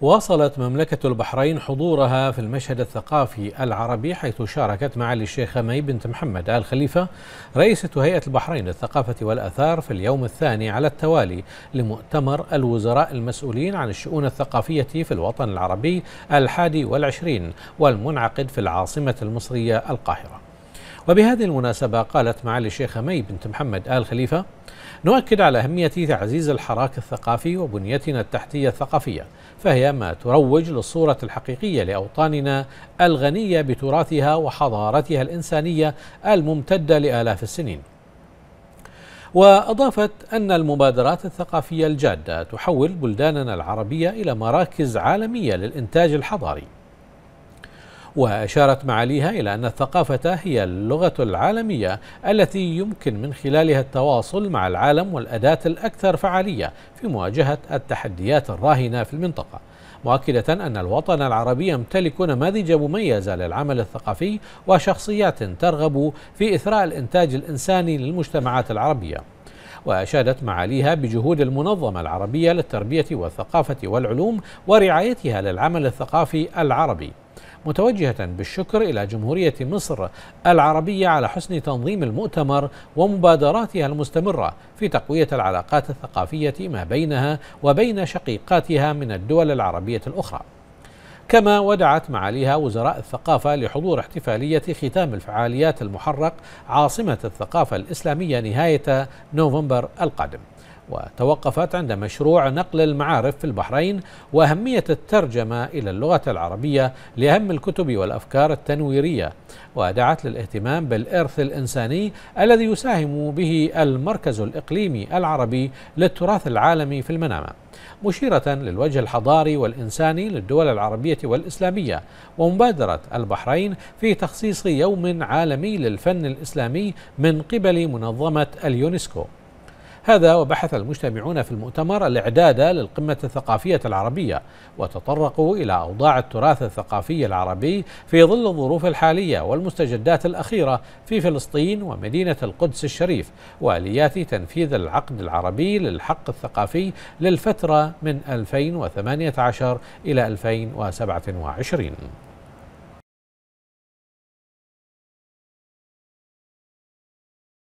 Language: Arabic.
واصلت مملكة البحرين حضورها في المشهد الثقافي العربي حيث شاركت معالي الشيخة مي بنت محمد آل خليفة رئيسة هيئة البحرين للثقافة والأثار في اليوم الثاني على التوالي لمؤتمر الوزراء المسؤولين عن الشؤون الثقافية في الوطن العربي الحادي والعشرين والمنعقد في العاصمة المصرية القاهرة وبهذه المناسبة قالت معالي الشيخة مي بنت محمد آل خليفة نؤكد على أهمية تعزيز الحراك الثقافي وبنيتنا التحتية الثقافية فهي ما تروج للصورة الحقيقية لأوطاننا الغنية بتراثها وحضارتها الإنسانية الممتدة لآلاف السنين وأضافت أن المبادرات الثقافية الجادة تحول بلداننا العربية إلى مراكز عالمية للإنتاج الحضاري وأشارت معاليها إلى أن الثقافة هي اللغة العالمية التي يمكن من خلالها التواصل مع العالم والأداة الأكثر فعالية في مواجهة التحديات الراهنة في المنطقة مؤكدة أن الوطن العربي يمتلك نماذج مميزة للعمل الثقافي وشخصيات ترغب في إثراء الإنتاج الإنساني للمجتمعات العربية وأشادت معاليها بجهود المنظمة العربية للتربية والثقافة والعلوم ورعايتها للعمل الثقافي العربي متوجهة بالشكر إلى جمهورية مصر العربية على حسن تنظيم المؤتمر ومبادراتها المستمرة في تقوية العلاقات الثقافية ما بينها وبين شقيقاتها من الدول العربية الأخرى كما ودعت معاليها وزراء الثقافة لحضور احتفالية ختام الفعاليات المحرق عاصمة الثقافة الإسلامية نهاية نوفمبر القادم وتوقفت عند مشروع نقل المعارف في البحرين وأهمية الترجمة إلى اللغة العربية لأهم الكتب والأفكار التنويرية ودعت للاهتمام بالإرث الإنساني الذي يساهم به المركز الإقليمي العربي للتراث العالمي في المنامة مشيرة للوجه الحضاري والإنساني للدول العربية والإسلامية ومبادرة البحرين في تخصيص يوم عالمي للفن الإسلامي من قبل منظمة اليونسكو هذا وبحث المجتمعون في المؤتمر الإعداد للقمة الثقافية العربية وتطرقوا إلى أوضاع التراث الثقافي العربي في ظل الظروف الحالية والمستجدات الأخيرة في فلسطين ومدينة القدس الشريف وآليات تنفيذ العقد العربي للحق الثقافي للفترة من 2018 إلى 2027